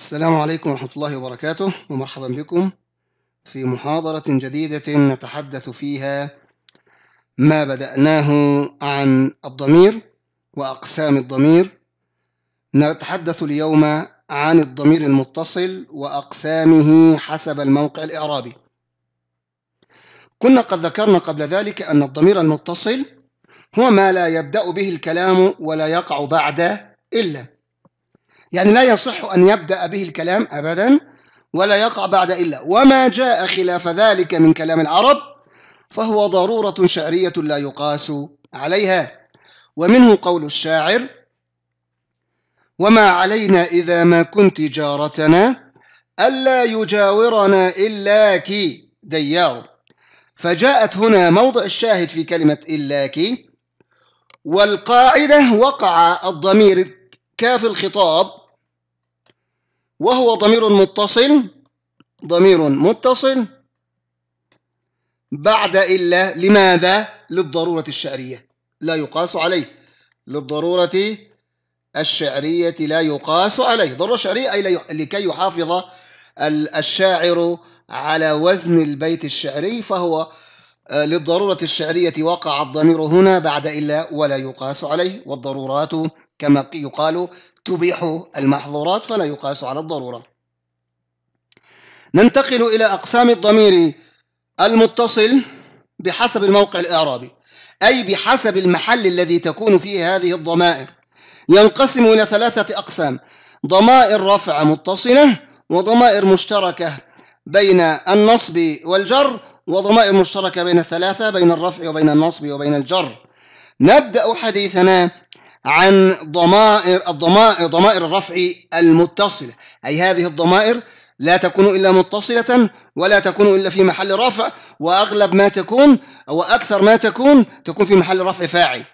السلام عليكم ورحمة الله وبركاته ومرحبا بكم في محاضرة جديدة نتحدث فيها ما بدأناه عن الضمير وأقسام الضمير نتحدث اليوم عن الضمير المتصل وأقسامه حسب الموقع الإعرابي كنا قد ذكرنا قبل ذلك أن الضمير المتصل هو ما لا يبدأ به الكلام ولا يقع بعد إلا يعني لا يصح أن يبدأ به الكلام أبدا ولا يقع بعد إلا وما جاء خلاف ذلك من كلام العرب فهو ضرورة شعرية لا يقاس عليها ومنه قول الشاعر وما علينا إذا ما كنت جارتنا ألا يجاورنا إلاك ديار فجاءت هنا موضع الشاهد في كلمة إلاك والقاعدة وقع الضمير كاف الخطاب وهو ضمير متصل ضمير متصل بعد إلا لماذا؟ للضرورة الشعرية لا يقاس عليه للضرورة الشعرية لا يقاس عليه ضرورة شعرية أي لكي يحافظ الشاعر على وزن البيت الشعري فهو آه، للضرورة الشعرية وقع الضمير هنا بعد إلا ولا يقاس عليه والضرورات كما يقال تبيح المحظورات فلا يقاس على الضرورة ننتقل إلى أقسام الضمير المتصل بحسب الموقع الإعرابي أي بحسب المحل الذي تكون فيه هذه الضمائر ينقسم إلى ثلاثة أقسام ضمائر رفع متصلة وضمائر مشتركة بين النصب والجر وضمائر مشتركة بين الثلاثة بين الرفع وبين النصب وبين الجر نبدأ حديثنا عن ضمائر الضمائر ضمائر الرفع المتصلة أي هذه الضمائر لا تكون إلا متصلة ولا تكون إلا في محل رفع وأغلب ما تكون أو أكثر ما تكون تكون في محل رفع فاعل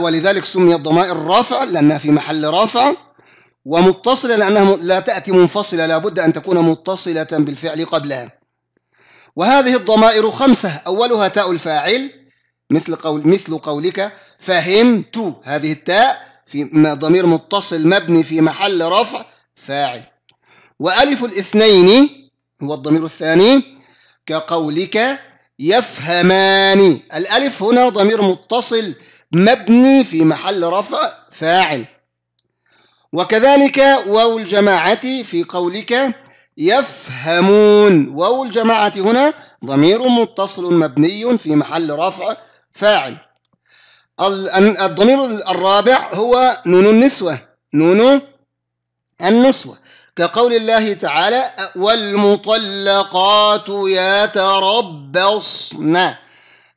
ولذلك سميت ضمائر الرافع لأنها في محل رفع ومتصلة لأنها لا تأتي منفصلة لابد أن تكون متصلة بالفعل قبلها وهذه الضمائر خمسة أولها تاء الفاعل مثل قول مثل قولك فهمت هذه التاء في ضمير متصل مبني في محل رفع فاعل وألف الاثنين هو الضمير الثاني كقولك يفهمان الألف هنا ضمير متصل مبني في محل رفع فاعل وكذلك واو الجماعة في قولك يفهمون واو الجماعة هنا ضمير متصل مبني في محل رفع فاعل الضمير الرابع هو نون النسوة نون النسوة كقول الله تعالى والمطلقات يتربصن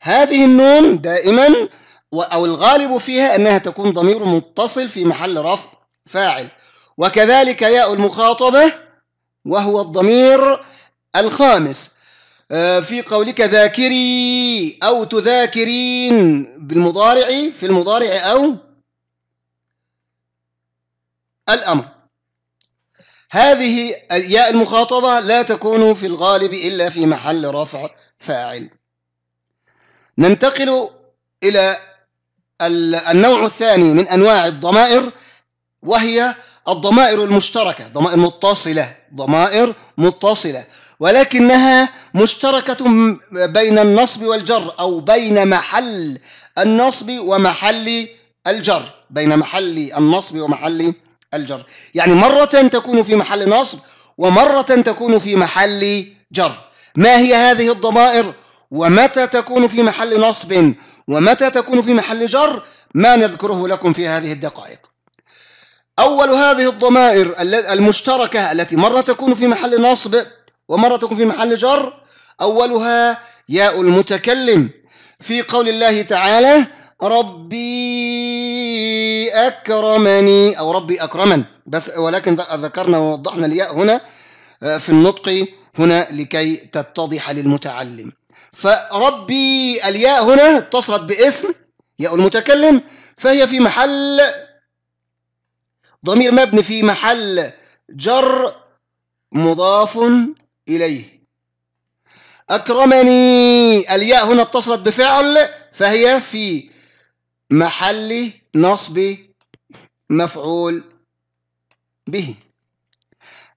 هذه النون دائما أو الغالب فيها أنها تكون ضمير متصل في محل رفع فاعل وكذلك ياء المخاطبة وهو الضمير الخامس آه، في قولك ذاكري أو تذاكرين بالمضارع في المضارع أو الأمر هذه ياء المخاطبة لا تكون في الغالب إلا في محل رفع فاعل ننتقل إلى النوع الثاني من أنواع الضمائر وهي الضمائر المشتركة ضمائر متصلة ضمائر متصلة ولكنها مشتركة بين النصب والجر أو بين محل النصب ومحل الجر بين محل النصب ومحل الجر يعني مرة تكون في محل نصب ومرة تكون في محل جر ما هي هذه الضمائر ومتى تكون في محل نصب ومتى تكون في محل جر ما نذكره لكم في هذه الدقائق أول هذه الضمائر المشتركة التي مرة تكون في محل نصب ومرة تكون في محل جر أولها ياء المتكلم في قول الله تعالى ربي أكرمني أو ربي أكرمن بس ولكن ذكرنا ووضحنا الياء هنا آه، في النطق هنا لكي تتضح للمتعلم فربي الياء هنا اتصلت باسم ياء المتكلم فهي في محل ضمير مبني في محل جر مضاف إليه أكرمني الياء هنا اتصلت بفعل فهي في محل نصب مفعول به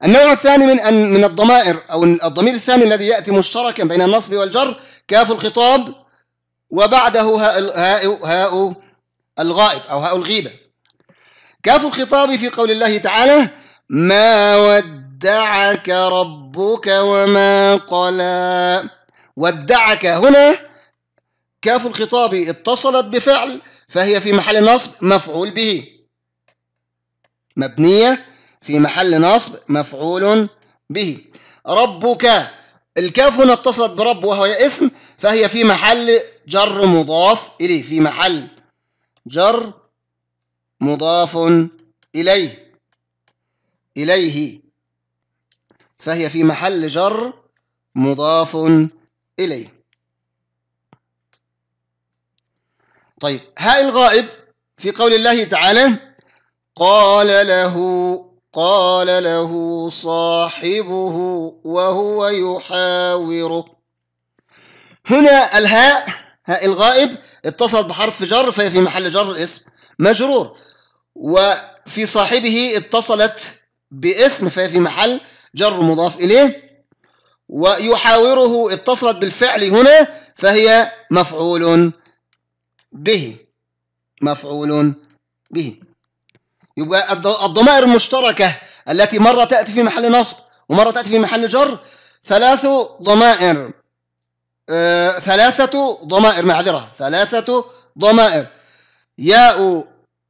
النوع الثاني من أن من الضمائر أو الضمير الثاني الذي يأتي مشتركا بين النصب والجر كاف الخطاب وبعده هاء هاء هاء الغائب أو هاء الغيبة كاف الخطاب في قول الله تعالى ما ود ودعك ربك وما قلى ودعك هنا كاف الخطاب اتصلت بفعل فهي في محل نصب مفعول به مبنية في محل نصب مفعول به ربك الكاف هنا اتصلت برب وهو اسم فهي في محل جر مضاف إليه في محل جر مضاف إليه إليه فهي في محل جر مضاف إليه طيب هاء الغائب في قول الله تعالى قال له قال له صاحبه وهو يحاوره هنا الهاء هاء الغائب اتصلت بحرف جر فهي في محل جر الاسم مجرور وفي صاحبه اتصلت باسم فهي في محل جر مضاف إليه ويحاوره اتصلت بالفعل هنا فهي مفعول به مفعول به يبقى الضمائر المشتركة التي مرة تأتي في محل نصب ومرة تأتي في محل جر ثلاث ضمائر آه ثلاثة ضمائر معذرة ثلاثة ضمائر ياء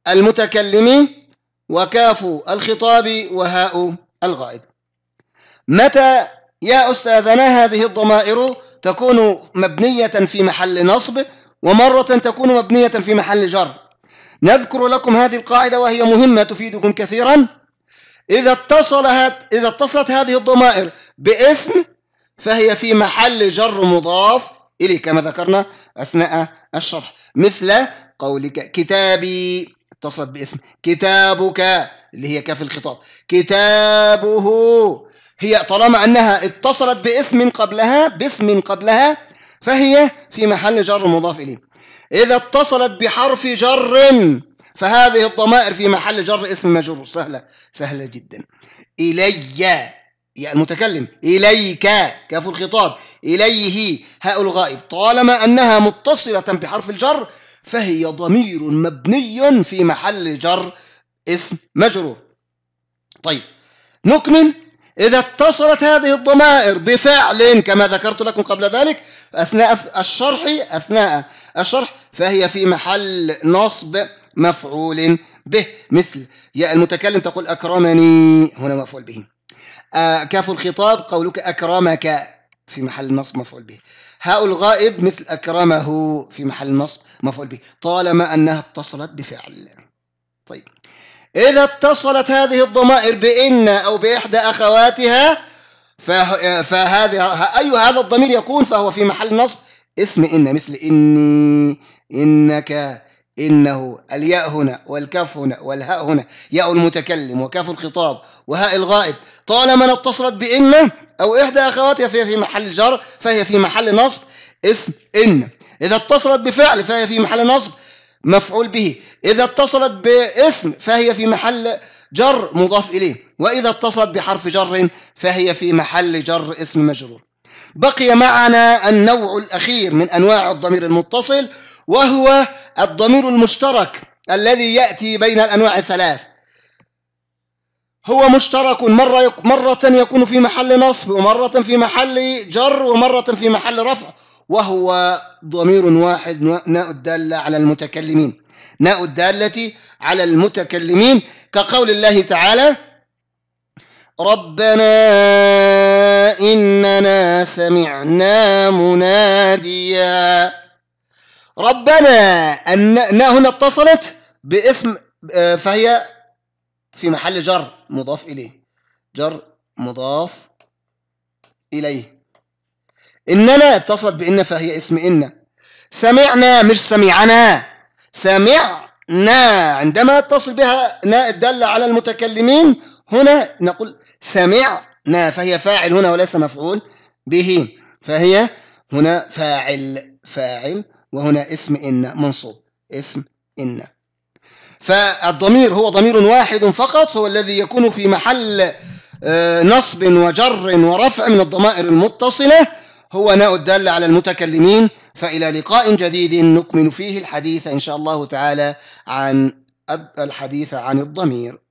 المتكلم وكاف الخطاب وهاء الغائب متى يا أستاذنا هذه الضمائر تكون مبنية في محل نصب ومرة تكون مبنية في محل جر نذكر لكم هذه القاعدة وهي مهمة تفيدكم كثيرا إذا اتصلت إذا اتصلت هذه الضمائر باسم فهي في محل جر مضاف إليه كما ذكرنا أثناء الشرح مثل قولك كتابي اتصلت باسم كتابك اللي هي كاف الخطاب كتابه هي طالما أنها اتصلت باسم قبلها باسم قبلها فهي في محل جر مضاف إليه إذا اتصلت بحرف جر فهذه الضمائر في محل جر اسم مجرور سهلة سهلة جدا إلي يعني المتكلم إليك كاف الخطاب إليه هاء الغائب طالما أنها متصلة بحرف الجر فهي ضمير مبني في محل جر اسم مجرور طيب نكمل إذا اتصلت هذه الضمائر بفعل كما ذكرت لكم قبل ذلك أثناء الشرح أثناء الشرح فهي في محل نصب مفعول به مثل يا المتكلم تقول أكرمني هنا مفعول به آه، كاف الخطاب قولك أكرمك في محل نصب مفعول به هاء الغائب مثل أكرمه في محل نصب مفعول به طالما أنها اتصلت بفعل طيب إذا اتصلت هذه الضمائر بإن أو بإحدى أخواتها فهذا أي هذا الضمير يكون فهو في محل نصب اسم إن مثل إني إنك إنه الياء هنا والكاف هنا والهاء هنا ياء المتكلم وكاف الخطاب وهاء الغائب طالما اتصلت بإن أو إحدى أخواتها فهي في محل جر فهي في محل نصب اسم إن إذا اتصلت بفعل فهي في محل نصب مفعول به إذا اتصلت باسم فهي في محل جر مضاف إليه وإذا اتصلت بحرف جر فهي في محل جر اسم مجرور بقي معنا النوع الأخير من أنواع الضمير المتصل وهو الضمير المشترك الذي يأتي بين الأنواع الثلاث هو مشترك مرة مرة يكون في محل نصب ومرة في محل جر ومرة في محل رفع وهو ضمير واحد ناء الدالة على المتكلمين ناء الدالة على المتكلمين كقول الله تعالى ربنا إننا سمعنا مناديا ربنا أن هنا اتصلت باسم آه، فهي في محل جر مضاف إليه جر مضاف إليه إننا اتصلت بإن فهي اسم إن سمعنا مش سمعنا سمعنا عندما اتصل بها ناء الدالة على المتكلمين هنا نقول سمعنا فهي فاعل هنا وليس مفعول به فهي هنا فاعل فاعل وهنا اسم إن منصوب اسم إن فالضمير هو ضمير واحد فقط هو الذي يكون في محل آه، نصب وجر ورفع من الضمائر المتصلة هو ناء الدالة على المتكلمين فإلى لقاء جديد نكمل فيه الحديث إن شاء الله تعالى عن الحديث عن الضمير